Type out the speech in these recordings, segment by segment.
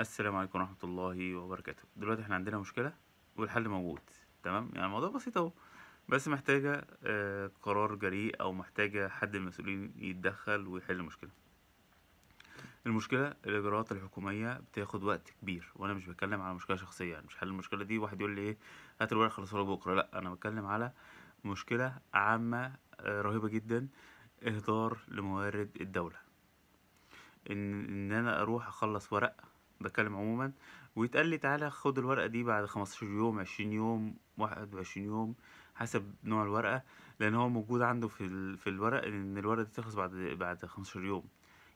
السلام عليكم ورحمه الله وبركاته دلوقتي احنا عندنا مشكله والحل موجود تمام يعني الموضوع بسيط اهو بس محتاجه آه، قرار جريء او محتاجه حد من المسؤولين يتدخل ويحل المشكله المشكله الاجراءات الحكوميه بتاخد وقت كبير وانا مش بتكلم على مشكله شخصيه يعني مش حل المشكله دي واحد يقول لي ايه هات الورق خلصها بكره لا انا بتكلم على مشكله عامه آه، رهيبه جدا اهدار لموارد الدوله ان ان انا اروح اخلص ورق بتكلم عموما ويتقال لي تعالى خد الورقة دي بعد خمستاشر يوم عشرين يوم واحد وعشرين يوم حسب نوع الورقة لأن هو موجود عنده في, ال... في الورق إن الورقة دي تخلص بعد بعد خمستاشر يوم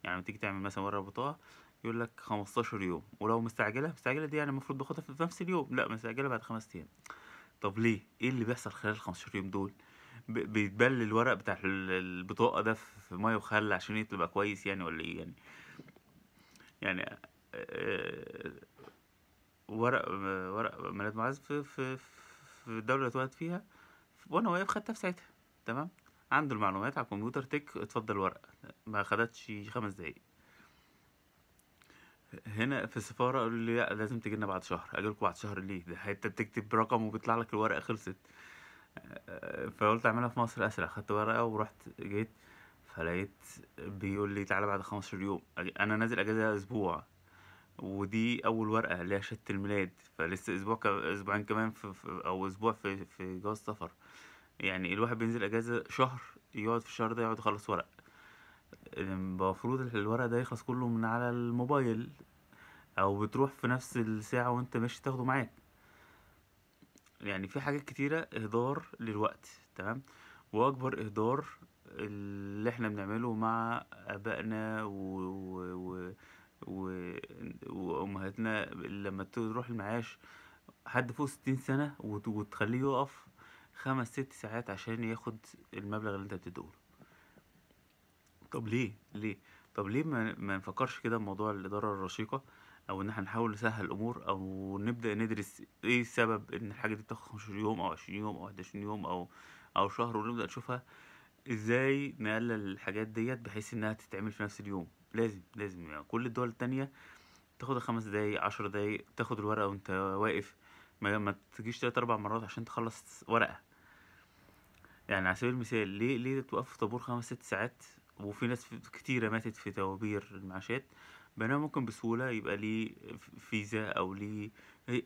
يعني لما تيجي تعمل مثلا ورقة بطاقة يقول لك خمستاشر يوم ولو مستعجلة مستعجلة دي يعني المفروض باخدها في نفس اليوم لا مستعجلة بعد خمس أيام طب ليه ايه اللي بيحصل خلال الخمستاشر يوم دول بيتبل الورق بتاع البطاقه ده في ميه وخل عشان يطلع كويس يعني ولا ايه يعني يعني آه، ورق ورق ميلاد معاذ في في في الدوله اللي اتولد فيها وانا واقف خدتها في ساعتها تمام عنده المعلومات على الكمبيوتر تك اتفضل ورقه ما خدتش خمس دقايق هنا في السفاره قالوا لي لا لازم تجي لنا بعد شهر اجي لكم بعد شهر ليه ده انت بتكتب رقم وبيطلع لك الورقه خلصت آه، فقلت اعملها في مصر اسرع خدت ورقه ورحت جيت فلقيت بيقول لي تعالى بعد 15 يوم انا نازل اجازه اسبوع ودي اول ورقه اللي هي شهاده الميلاد فلسه اسبوع ك... اسبوعين كمان في... في... او اسبوع في في جواز سفر يعني الواحد بينزل اجازه شهر يقعد في الشهر ده يقعد يخلص ورق المفروض الورق ده يخلص كله من على الموبايل او بتروح في نفس الساعه وانت ماشي تاخده معاك يعني في حاجات كتيره اهدار للوقت تمام واكبر اهدار اللي احنا بنعمله مع ابائنا و, و... و... وامهاتنا لما تروح المعاش حد فوق ستين سنة وتخليه يقف خمس ست ساعات عشان ياخد المبلغ اللي انت بتديه طب ليه ليه طب ليه ما, ما نفكرش كده بموضوع الاداره الرشيقه او ان احنا نحاول نسهل الامور او نبدا ندرس ايه السبب ان الحاجه دي بتاخد 15 يوم او 20 يوم او 21 يوم او او شهر ونبدا نشوفها ازاي نقلل الحاجات ديت بحيث انها تتعمل في نفس اليوم لازم لازم يعني كل الدول التانية تاخد خمس دقايق عشر دقايق تاخد الورقة وانت واقف ما, ما تجيش تلات اربع مرات عشان تخلص ورقة يعني على سبيل المثال ليه ليه توقف في طابور خمس ست ساعات وفي ناس كتيرة ماتت في طوابير المعاشات بينما ممكن بسهولة يبقى ليه فيزا أو ليه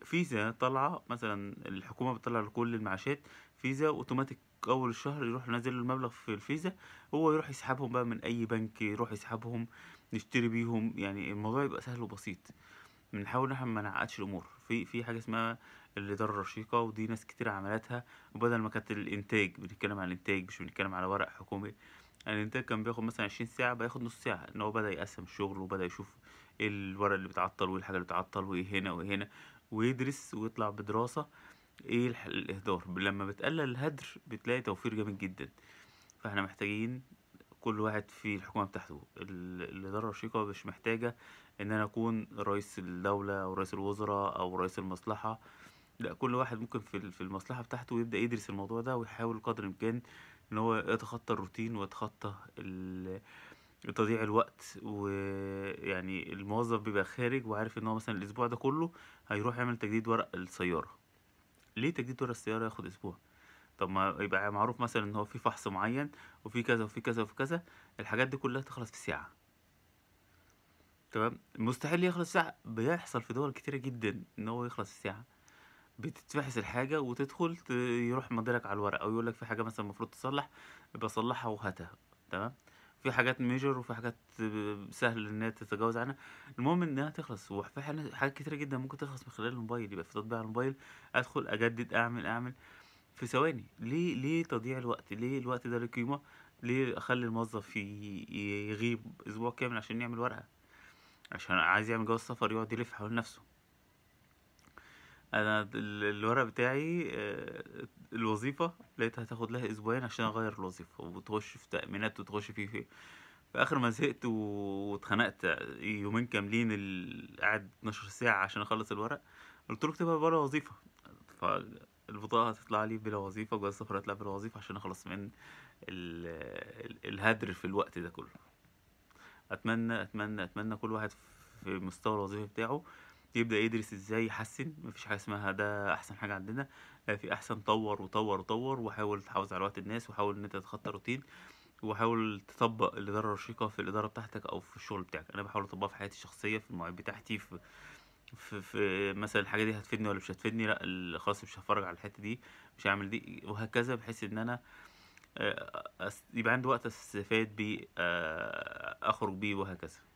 فيزا طالعة مثلا الحكومة بتطلع لكل المعاشات فيزا أوتوماتيك اول الشهر يروح نازل المبلغ في الفيزا هو يروح يسحبهم بقى من اي بنك يروح يسحبهم نشتري بيهم يعني الموضوع يبقى سهل وبسيط بنحاول ان احنا ما نعقدش الامور في في حاجه اسمها الاداره الرشيقه ودي ناس كتير عملتها وبدل ما كانت الانتاج بنتكلم عن الانتاج مش بنتكلم على ورق حكومي يعني الانتاج كان بياخد مثلا عشرين ساعه بياخد نص ساعه ان هو بدا يقسم الشغل وبدا يشوف ايه الورق اللي بتعطل وايه الحاجه اللي بتعطل وايه هنا وايه هنا ويدرس ويطلع بدراسه ايه الاهدار لما بتقلل الهدر بتلاقي توفير جامد جدا فاحنا محتاجين كل واحد في الحكومه بتاعته الاداره الرشيقه مش محتاجه ان انا اكون رئيس الدوله او رئيس الوزراء او رئيس المصلحه لا كل واحد ممكن في في المصلحه بتاعته يبدا يدرس الموضوع ده ويحاول قدر الامكان ان هو يتخطى الروتين ويتخطى تضييع الوقت ويعني الموظف بيبقى خارج وعارف ان هو مثلا الاسبوع ده كله هيروح يعمل تجديد ورق السياره ليه تجديد دور السيارة ياخد أسبوع طب ما يبقى معروف مثلا إن هو في فحص معين وفي كذا وفي كذا وفي كذا الحاجات دي كلها تخلص في ساعة تمام مستحيل يخلص ساعة بيحصل في دول كتيرة جدا إن هو يخلص في ساعة بتتفحص الحاجة وتدخل يروح مديرك على الورق أو يقولك في حاجة مثلا المفروض تصلح يبقى صلحها وهاتها تمام في حاجات ميجر وفي حاجات سهل ان هي تتجاوز عنها المهم انها تخلص وفي حاجات كتيره جدا ممكن تخلص من خلال الموبايل يبقى في تطبيق على الموبايل ادخل اجدد اعمل اعمل في ثواني ليه ليه تضييع الوقت ليه الوقت ده له قيمه ليه اخلي الموظف يغيب اسبوع كامل عشان يعمل ورقه عشان عايز يعمل جواز سفر يقعد يلف حول نفسه انا الورق بتاعي آه، الوظيفه لقيتها هتاخد لها اسبوعين عشان اغير الوظيفه وتخش في تامينات وتخش في في, في اخر ما زهقت واتخنقت يومين كاملين قاعد 12 ساعه عشان اخلص الورق قلت له اكتبها بلا وظيفه فالبطاقه هتطلع لي بلا وظيفه وجواز السفر هتطلع بلا وظيفه عشان اخلص من الهدر في الوقت ده كله اتمنى اتمنى اتمنى كل واحد في مستوى الوظيفه بتاعه يبدا يدرس ازاي يحسن مفيش حاجه اسمها ده احسن حاجه عندنا في احسن طور وطور وطور وحاول تحافظ على وقت الناس وحاول ان انت تتخطى روتين وحاول تطبق الاداره الرشيقه في الاداره بتاعتك او في الشغل بتاعك انا بحاول اطبقها في حياتي الشخصيه في المواعيد بتاعتي في في, في مثلا الحاجه دي هتفيدني ولا مش هتفيدني لا خلاص مش هتفرج على الحته دي مش هعمل دي وهكذا بحيث ان انا آه، يبقى عندي وقت استفاد بيه آه، اخرج بيه وهكذا